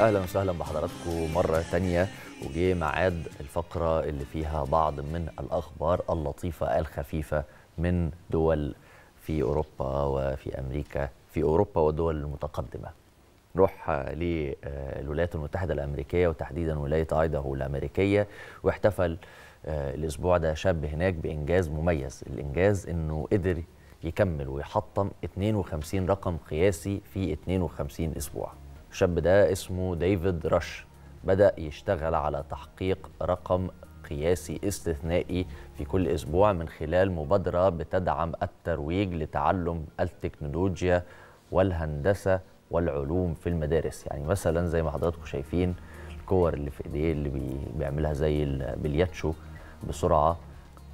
اهلا وسهلا بحضراتكم مره تانية وجي معاد الفقره اللي فيها بعض من الاخبار اللطيفه الخفيفه من دول في اوروبا وفي امريكا في اوروبا والدول المتقدمه نروح للولايات المتحده الامريكيه وتحديدا ولايه ايداهو الامريكيه واحتفل آه، الاسبوع ده شاب هناك بانجاز مميز الانجاز انه قدر يكمل ويحطم 52 رقم قياسي في 52 اسبوع الشاب ده اسمه ديفيد رش بدأ يشتغل على تحقيق رقم قياسي استثنائي في كل أسبوع من خلال مبادرة بتدعم الترويج لتعلم التكنولوجيا والهندسة والعلوم في المدارس يعني مثلا زي ما حضراتكم شايفين الكور اللي في ايديه اللي بيعملها زي البلياتشو بسرعة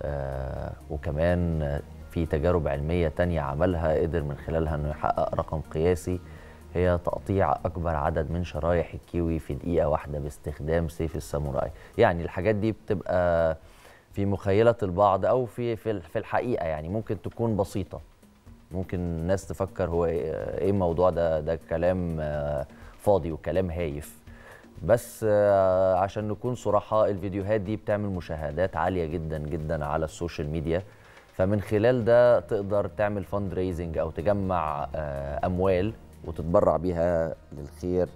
آه، وكمان في تجارب علمية تانية عملها قدر من خلالها أنه يحقق رقم قياسي هي تقطيع أكبر عدد من شرايح الكيوي في دقيقة واحدة باستخدام سيف الساموراي يعني الحاجات دي بتبقى في مخيلة البعض أو في في الحقيقة يعني ممكن تكون بسيطة ممكن الناس تفكر هو إيه, إيه الموضوع ده ده كلام آه، فاضي وكلام هايف بس آه، عشان نكون صراحة الفيديوهات دي بتعمل مشاهدات عالية جدا جدا على السوشيال ميديا فمن خلال ده تقدر تعمل فند ريزنج أو تجمع آه، أموال وتتبرع بيها للخير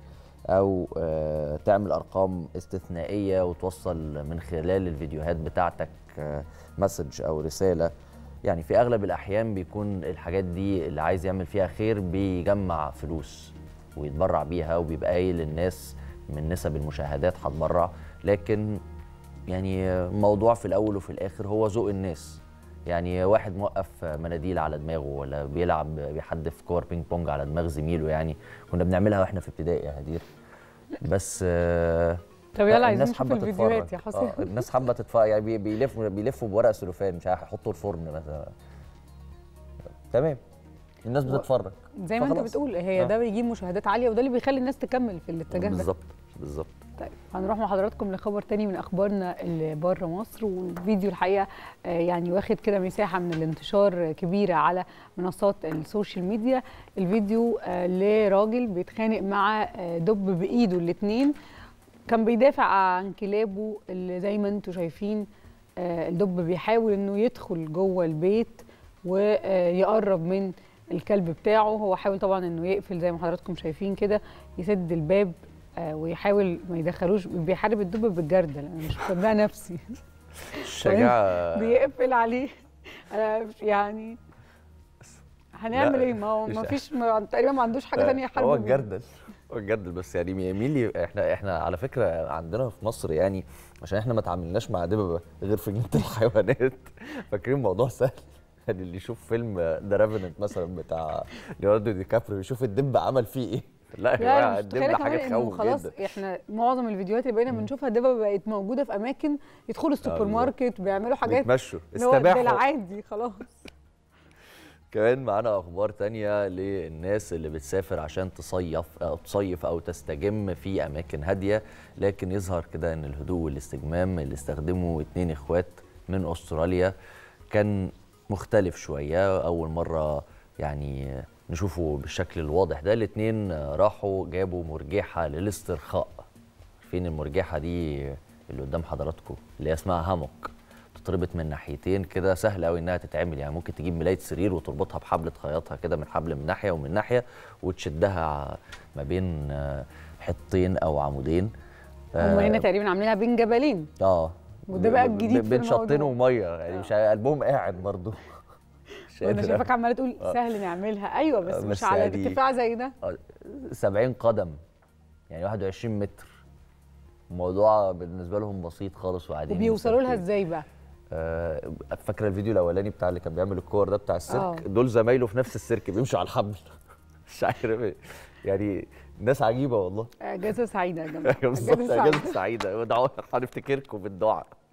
او آه، تعمل ارقام استثنائيه وتوصل من خلال الفيديوهات بتاعتك آه، مسج او رساله يعني في اغلب الاحيان بيكون الحاجات دي اللي عايز يعمل فيها خير بيجمع فلوس ويتبرع بيها وبيبقى قايل للناس من نسب المشاهدات هتبرع لكن يعني الموضوع في الاول وفي الاخر هو ذوق الناس يعني واحد موقف مناديل على دماغه ولا بيلعب بيحدف كور بينج بونج على دماغ زميله يعني كنا بنعملها واحنا في ابتدائي يا هدير بس آه، طب يلا عايزين نشوف الفيديوهات يا حسين آه، الناس حابه تتفرج يعني بيلفوا بيلفوا بورق سلوفان مش هيحطوا الفرن مثلا تمام الناس بتتفرج زي ما انت بتقول هي آه. ده بيجيب مشاهدات عاليه وده اللي بيخلي الناس تكمل في الاتجاه ده بالظبط بالظبط طيب هنروح مع حضراتكم لخبر تاني من اخبارنا اللي بره مصر والفيديو الحقيقه آه، يعني واخد كده مساحه من الانتشار كبيره على منصات السوشيال ميديا الفيديو آه، لراجل بيتخانق مع آه، دب بايده الاثنين كان بيدافع عن كلابه اللي زي ما انتم شايفين الدب بيحاول انه يدخل جوه البيت ويقرب من الكلب بتاعه هو حاول طبعا انه يقفل زي ما حضراتكم شايفين كده يسد الباب آه، ويحاول ما يدخلوش بيحارب الدب بالجردل انا مش مصدقه نفسي الشجاعه بيقفل عليه انا يعني هنعمل ايه ما هو ما فيش تقريبا ما عندوش حاجه ثانيه طيب، يحارب هو الجردل هو الجردل بس يعني مين اللي احنا احنا على فكره عندنا في مصر يعني عشان احنا ما تعاملناش مع دببه غير في جنينه الحيوانات فاكرين الموضوع سهل يعني اللي يشوف فيلم ذا ريفننت مثلا بتاع ليوناردو دي كابريو يشوف الدب عمل فيه ايه لا يا جماعه الدبله حاجه تخوف خلاص جدا. احنا معظم الفيديوهات اللي بقينا بنشوفها الدبله بقت موجوده في اماكن يدخلوا السوبر ماركت بيعملوا حاجات بيتمشوا استباحوا عادي خلاص كمان معانا اخبار تانية للناس اللي بتسافر عشان تصيف او تصيف او تستجم في اماكن هاديه لكن يظهر كده ان الهدوء والاستجمام اللي استخدمه اتنين اخوات من استراليا كان مختلف شويه اول مره يعني نشوفه بالشكل الواضح ده الاثنين راحوا جابوا مرجحه للاسترخاء عارفين المرجحه دي اللي قدام حضراتكم اللي هي اسمها هاموك بتتربط من ناحيتين كده سهل قوي انها تتعمل يعني ممكن تجيب ملايه سرير وتربطها بحبل تخيطها كده من حبل من ناحيه ومن ناحيه وتشدها ما بين حطين او عمودين هم آه، هنا تقريبا عاملينها بين جبلين اه وده بقى الجديد بين شطين وميه يعني مش آه. قلبهم قاعد برضه انا شايفك عماله تقول آه. سهل نعملها ايوه بس, آه، بس مش على يعني ارتفاع زي ده 70 آه، قدم يعني 21 متر الموضوع بالنسبه لهم بسيط خالص وعادي وبيوصلوا لها ازاي بقى؟ آه فاكره الفيديو الاولاني بتاع اللي كان بيعمل الكور ده بتاع السيرك أوه. دول زمايله في نفس السيرك بيمشوا على الحبل مش عارف إيه. يعني ناس عجيبه والله اجازه سعيده يا جماعه اجازه سعيده ادعوا هنفتكركم بالدعاء